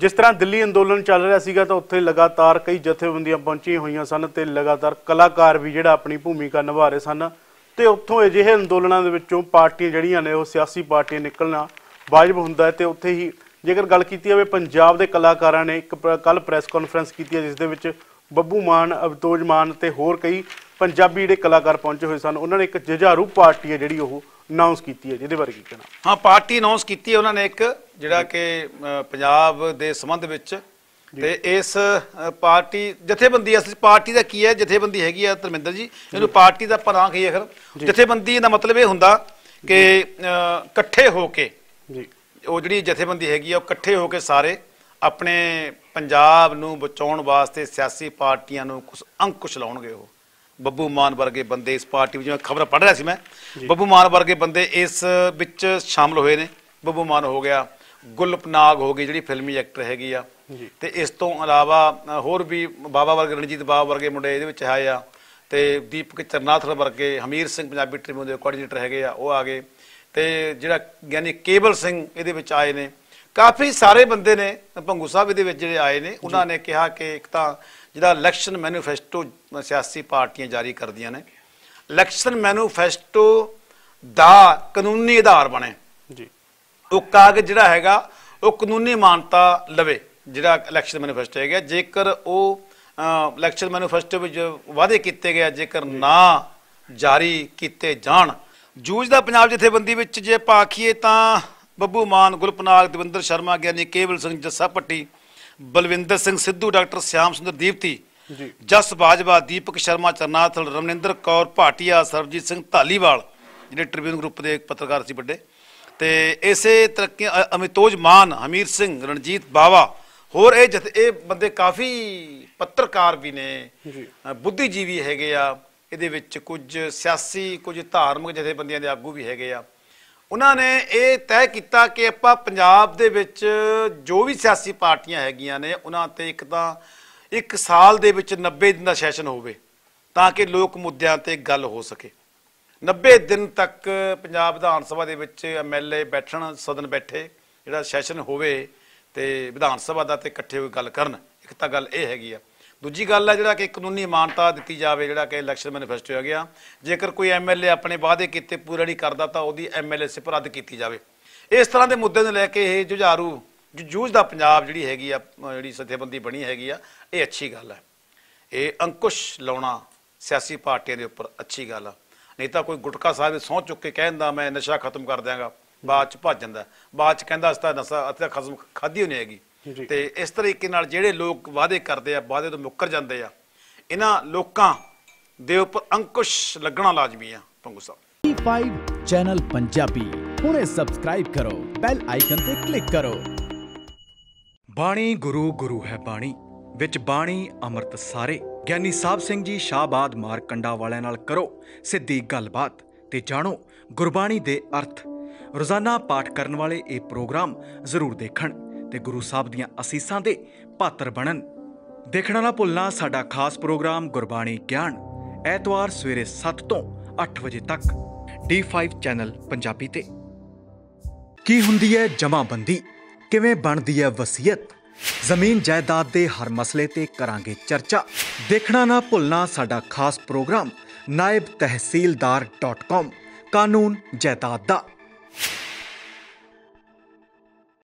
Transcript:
ਜਿਸ ਤਰ੍ਹਾਂ ਦਿੱਲੀ ਅੰਦੋਲਨ ਚੱਲ ਰਿਹਾ ਸੀਗਾ ਤਾਂ ਉੱਥੇ ਲਗਾਤਾਰ ਕਈ ਜਥੇਬੰਦੀਆਂ ਪਹੁੰਚੀਆਂ ਹੋਈਆਂ ਸਨ ਤੇ ਲਗਾਤਾਰ ਕਲਾਕਾਰ ਵੀ ਜਿਹੜਾ ਆਪਣੀ ਭੂਮਿਕਾ ਨਿਭਾ ਰਹੇ ਸਨ ਤੇ ਉੱਥੋਂ ਅਜਿਹੇ ਅੰਦੋਲਨਾਂ ਦੇ ਵਿੱਚੋਂ ਪਾਰਟੀਆਂ ਜਿਹੜੀਆਂ ਨੇ ਉਹ ਸਿਆਸੀ ਪਾਰਟੀਆਂ ਨਿਕਲਣਾ ਵਾਜਬ ਹੁੰਦਾ ਹੈ ਤੇ ਉੱਥੇ ਹੀ ਜੇਕਰ ਗੱਲ ਕੀਤੀ ਜਾਵੇ ਪੰਜਾਬ ਦੇ ਕਲਾਕਾਰਾਂ ਨੇ ਇੱਕ ਕੱਲ ਪ੍ਰੈਸ ਕਾਨਫਰੰਸ ਕੀਤੀ ਹੈ ਜਿਸ ਦੇ ਵਿੱਚ ਬੱਬੂ ਮਾਨ ਅਬਤੋਜ ਮਾਨ ਤੇ ਹੋਰ ਕਈ ਪੰਜਾਬੀ ਜਿਹੜੇ ਕਲਾਕਾਰ ਪਹੁੰਚੇ ਹੋਏ ਸਨ ਉਹਨਾਂ ਨੇ ਇੱਕ ਜਜਾਰੂ ਪਾਰਟੀ ਹੈ ਜਿਹੜੀ ਉਹ ਅਨਾਉਂਸ ਕੀਤੀ ਹੈ ਜਿਹਦੇ ਬਾਰੇ ਕੀ ਕਹਿਣਾ ਹਾਂ ਪਾਰਟੀ ਅਨਾਉਂਸ ਕੀਤੀ ਹੈ ਉਹਨਾਂ ਨੇ ਇੱਕ ਜਿਹੜਾ ਕਿ ਪੰਜਾਬ ਦੇ ਸੰਬੰਧ ਵਿੱਚ ਤੇ ਇਸ ਪਾਰਟੀ ਜਥੇਬੰਦੀ ਅਸਲ ਪਾਰਟੀ ਦਾ ਕੀ ਹੈ ਜਥੇਬੰਦੀ ਹੈਗੀ ਆ ਧਰਮਿੰਦਰ ਜੀ ਇਹਨੂੰ ਪਾਰਟੀ ਦਾ ਪਰਾਂ ਕੀ ਕਹੀਏ ਅਖਰ ਜਥੇਬੰਦੀ ਦਾ ਮਤਲਬ ਇਹ ਹੁੰਦਾ ਕਿ ਇਕੱਠੇ ਹੋ ਕੇ ਜੀ ਉਹ ਜਿਹੜੀ ਜਥੇਬੰਦੀ ਹੈਗੀ ਆ ਉਹ ਇਕੱਠੇ ਹੋ ਕੇ ਸਾਰੇ ਆਪਣੇ ਪੰਜਾਬ ਨੂੰ ਬਚਾਉਣ ਵਾਸਤੇ ਸਿਆਸੀ ਪਾਰਟੀਆਂ ਨੂੰ ਕੁਝ ਅੰਕੁਸ਼ ਲਾਉਣਗੇ ਉਹ ਬੱਬੂ ਮਾਨ ਵਰਗੇ ਬੰਦੇ ਇਸ ਪਾਰਟੀ ਵਿੱਚ ਮੈਂ ਖਬਰ ਪੜ੍ਹ ਰਿਹਾ ਸੀ ਮੈਂ ਬੱਬੂ ਮਾਨ ਵਰਗੇ ਬੰਦੇ ਇਸ ਵਿੱਚ ਸ਼ਾਮਲ ਹੋਏ ਨੇ ਬੱਬੂ ਮਾਨ ਹੋ ਗਿਆ ਗੁਲਪਨਾਗ ਹੋ ਗਈ ਜਿਹੜੀ ਫਿਲਮੀ ਐਕਟਰ ਹੈਗੀ ਆ ਤੇ ਇਸ ਤੋਂ ਇਲਾਵਾ ਹੋਰ ਵੀ ਬਾਬਾ ਵਰਗੇ ਰਣਜੀਤ ਬਾਬਾ ਵਰਗੇ ਮੁੰਡੇ ਇਹਦੇ ਵਿੱਚ ਆਏ ਆ ਤੇ ਦੀਪਕ ਚਰਨਾਥਰ ਵਰਗੇ ਹਮੀਰ ਸਿੰਘ ਪੰਜਾਬੀ ਟ੍ਰਿਬਿਊਨ ਦੇ ਕੋਆਰਡੀਨੇਟਰ ਹੈਗੇ ਆ ਉਹ ਆ ਗਏ ਤੇ ਜਿਹੜਾ ਯਾਨੀ ਕੇਬਲ ਸਿੰਘ ਇਹਦੇ ਵਿੱਚ ਆਏ ਨੇ ਕਾਫੀ ਸਾਰੇ ਬੰਦੇ ਨੇ ਭੰਗੂ ਸਾਹਿਬ ਇਹਦੇ ਵਿੱਚ ਜਿਹੜੇ ਆਏ ਨੇ ਉਹਨਾਂ ਨੇ ਕਿਹਾ ਕਿ ਇੱਕ ਤਾਂ ਜਿਹੜਾ ਇਲੈਕਸ਼ਨ ਮੈਨੀਫੈਸਟੋ ਸਿਆਸੀ ਪਾਰਟੀਆਂ ਜਾਰੀ ਕਰਦੀਆਂ ਨੇ ਇਲੈਕਸ਼ਨ ਮੈਨੀਫੈਸਟੋ ਦਾ ਕਾਨੂੰਨੀ ਆਧਾਰ ਬਣੇ ਜੀ ਉਹ ਕਾਗਜ਼ ਜਿਹੜਾ ਹੈਗਾ ਉਹ ਕਾਨੂੰਨੀ ਮਾਨਤਾ ਲਵੇ ਜਿਹੜਾ ਇਲੈਕਸ਼ਨ ਮੈਨੀਫੈਸਟੋ ਹੈਗਾ ਜੇਕਰ ਉਹ ਇਲੈਕਸ਼ਨ ਮੈਨੀਫੈਸਟੋ ਵਿੱਚ ਵਾਅਦੇ ਕੀਤੇ ਗਏ ਜੇਕਰ ਨਾ ਜਾਰੀ ਕੀਤੇ ਜਾਣ ਜੂਜ ਦਾ ਪੰਜਾਬ ਜਥੇਬੰਦੀ ਵਿੱਚ ਜੇ ਪਾਖੀਏ ਤਾਂ ਬੱਬੂ ਮਾਨ ਗੁਲਪਨਾਗ ਦਵਿੰਦਰ ਸ਼ਰਮਾ ਗਿਆਨੀ ਕੇਵਲ ਸਿੰਘ ਜੱਸਾ ਪੱਟੀ ਬਲਵਿੰਦਰ ਸਿੰਘ ਸਿੱਧੂ ਡਾਕਟਰ ਸਿਆਮ ਸੁੰਦਰ ਦੀਪਤੀ ਜੀ ਜਸ ਬਾਜਵਾ ਦੀਪਕ ਸ਼ਰਮਾ ਚਰਨਾਥਲ ਰਮਨਿੰਦਰ ਕੌਰ ਭਾਟੀਆ ਸਰਬਜੀਤ ਸਿੰਘ ਧਾਲੀਵਾਲ ਜਿਹੜੇ ਟ੍ਰਿਬਿਊਨ ਗਰੁੱਪ ਦੇ ਇੱਕ ਪੱਤਰਕਾਰ ਸੀ ਵੱਡੇ ਤੇ ਇਸੇ ਤਰ੍ਹਾਂ ਅਮਿਤੋਜ ਮਾਨ ਹਮੀਰ ਸਿੰਘ ਰਣਜੀਤ ਬਾਵਾ ਹੋਰ ਇਹ ਜਿਹ ਇਹ ਬੰਦੇ ਕਾਫੀ ਪੱਤਰਕਾਰ ਵੀ ਨੇ ਬੁੱਧੀਜੀਵੀ ਹੈਗੇ ਆ ਇਹਦੇ ਵਿੱਚ ਕੁਝ ਸਿਆਸੀ ਕੁਝ ਧਾਰਮਿਕ ਜਥੇਬੰਦੀਆਂ ਦੇ ਆਗੂ ਵੀ ਹੈਗੇ ਆ ਉਹਨਾਂ ਨੇ ਇਹ ਤੈਅ ਕੀਤਾ ਕਿ ਆਪਾਂ ਪੰਜਾਬ ਦੇ ਵਿੱਚ ਜੋ ਵੀ ਸਿਆਸੀ ਪਾਰਟੀਆਂ ਹੈਗੀਆਂ ਨੇ ਉਹਨਾਂ ਤੇ ਇੱਕ ਤਾਂ ਇੱਕ ਸਾਲ ਦੇ ਵਿੱਚ 90 ਦਿਨ ਦਾ ਸੈਸ਼ਨ ਹੋਵੇ ਤਾਂ ਕਿ ਲੋਕ ਮੁੱਦਿਆਂ ਤੇ ਗੱਲ ਹੋ ਸਕੇ 90 ਦਿਨ ਤੱਕ ਪੰਜਾਬ ਵਿਧਾਨ ਸਭਾ ਦੇ ਵਿੱਚ ਐਮਐਲਏ ਬੈਠਣ ਸਦਨ ਬੈਠੇ ਜਿਹੜਾ ਸੈਸ਼ਨ ਹੋਵੇ ਤੇ ਵਿਧਾਨ ਸਭਾ ਦਾ ਤੇ ਇਕੱਠੇ ਹੋ ਕੇ ਗੱਲ ਕਰਨ ਇੱਕ ਤਾਂ ਗੱਲ ਇਹ ਹੈਗੀ ਆ ਦੂਜੀ ਗੱਲ ਹੈ ਜਿਹੜਾ ਕਿ ਕਾਨੂੰਨੀ ਮਾਨਤਾ ਦਿੱਤੀ ਜਾਵੇ ਜਿਹੜਾ ਕਿ ਇਲੈਕਸ਼ਨ ਮੈਨੀਫੈਸਟੋ ਹੋ ਗਿਆ ਜੇਕਰ ਕੋਈ ਐਮਐਲਏ ਆਪਣੇ ਵਾਅਦੇ ਕੀਤੇ ਪੂਰੇ ਨਹੀਂ ਕਰਦਾ ਤਾਂ ਉਹਦੀ ਐਮਐਲਏ ਸਿਪ ਰੱਦ ਕੀਤੀ ਜਾਵੇ ਇਸ ਤਰ੍ਹਾਂ ਦੇ ਮੁੱਦੇ ਨੂੰ ਲੈ ਕੇ ਇਹ ਜੁਝਾਰੂ ਜੂਝ ਦਾ ਪੰਜਾਬ ਜਿਹੜੀ ਹੈਗੀ ਆ ਜਿਹੜੀ ਸਥੇਬੰਦੀ ਬਣੀ ਹੈਗੀ ਆ ਇਹ ਅੱਛੀ ਗੱਲ ਹੈ ਇਹ ਅੰਕੁਸ਼ ਲਾਉਣਾ ਸਿਆਸੀ ਪਾਰਟੀਆਂ ਦੇ ਉੱਪਰ ਅੱਛੀ ਗੱਲ ਆ ਨਹੀਂ ਤਾਂ ਕੋਈ ਗੁਟਕਾ ਸਾਹਿਬ ਦੇ ਸੌਂ ਚੁੱਕ ਕੇ ਕਹਿੰਦਾ ਮੈਂ ਨਸ਼ਾ ਖਤਮ ਕਰ ਦਿਆਂਗਾ ਬਾਅਦ ਚ ਭੱਜ ਜਾਂਦਾ ਬਾਅਦ ਚ ਕਹਿੰਦਾ ਅਸਤਾ ਨਸ਼ਾ ਅਤੇ ਖਤਮ ਖਾਦੀ ਹੋਣੀ ਹੈਗੀ ਤੇ ਇਸ ਤਰੀਕੇ ਨਾਲ ਜਿਹੜੇ ਲੋਕ ਵਾਅਦੇ ਕਰਦੇ ਆ ਵਾਅਦੇ ਤੋਂ ਮੁੱਕਰ ਜਾਂਦੇ ਆ ਇਹਨਾਂ ਲੋਕਾਂ ਦੇ ਉੱਪਰ ਅੰਕੁਸ਼ ਲੱਗਣਾ ਲਾਜ਼ਮੀ ਆ ਪੰਗੂ ਸਾਹਿਬ 5 ਚੈਨਲ ਪੰਜਾਬੀ ਹੁਣੇ ਸਬਸਕ੍ਰਾਈਬ ਕਰੋ ਬੈਲ ਆਈਕਨ ਤੇ ਕਲਿੱਕ ਕਰੋ ਬਾਣੀ ਗੁਰੂ ਗੁਰੂ ਹੈ ਬਾਣੀ ਵਿੱਚ ਬਾਣੀ ਅੰਮ੍ਰਿਤ ਸਾਰੇ ਗਿਆਨੀ ਸਾਹਿਬ ਸਿੰਘ ਜੀ ਸ਼ਾਬਾਦ ਮਾਰਕੰਡਾ ਵਾਲਿਆਂ ਨਾਲ ਕਰੋ ਸਿੱਧੀ ਗੱਲਬਾਤ ਤੇ ਜਾਣੋ ਗੁਰਬਾਣੀ ਦੇ ਅਰਥ ਰੋਜ਼ਾਨਾ ਪਾਠ ਕਰਨ ਵਾਲੇ ਇਹ ਪ੍ਰੋਗਰਾਮ ਜ਼ਰੂਰ ਦੇਖਣ ਤੇ ਗੁਰੂ ਸਾਹਿਬ ਦੀਆਂ ਅਸੀਸਾਂ ਦੇ ਪਾਤਰ ਬਣਨ ਦੇਖਣਾ ਨਾ ਭੁੱਲਣਾ ਸਾਡਾ ਖਾਸ ਪ੍ਰੋਗਰਾਮ ਗੁਰਬਾਣੀ ਗਿਆਨ ਐਤਵਾਰ ਸਵੇਰੇ 7 ਤੋਂ 8 ਵਜੇ ਤੱਕ D5 ਚੈਨਲ ਪੰਜਾਬੀ ਤੇ ਕੀ ਹੁੰਦੀ ਹੈ ਜਮਾਬੰਦੀ ਕਿਵੇਂ ਬਣਦੀ ਹੈ ਵਸੀਅਤ ਜ਼ਮੀਨ ਜਾਇਦਾਦ ਦੇ ਹਰ ਮਸਲੇ ਤੇ ਕਰਾਂਗੇ ਚਰਚਾ ਦੇਖਣਾ ਨਾ ਭੁੱਲਣਾ ਸਾਡਾ ਖਾਸ ਪ੍ਰੋਗਰਾਮ naibtehsildar.com ਕਾਨੂੰਨ ਜਾਇਦਾਦ ਦਾ